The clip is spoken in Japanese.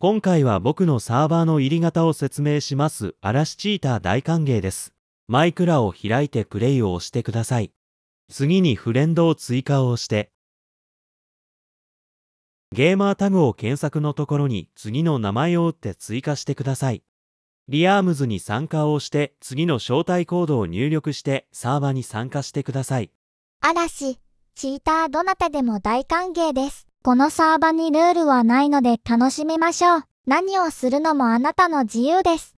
今回は僕のサーバーの入り方を説明します。嵐チーター大歓迎です。マイクラを開いてプレイを押してください。次にフレンドを追加を押して、ゲーマータグを検索のところに次の名前を打って追加してください。リアームズに参加をして、次の招待コードを入力してサーバーに参加してください。嵐、チーターどなたでも大歓迎です。このサーバにルールはないので楽しみましょう。何をするのもあなたの自由です。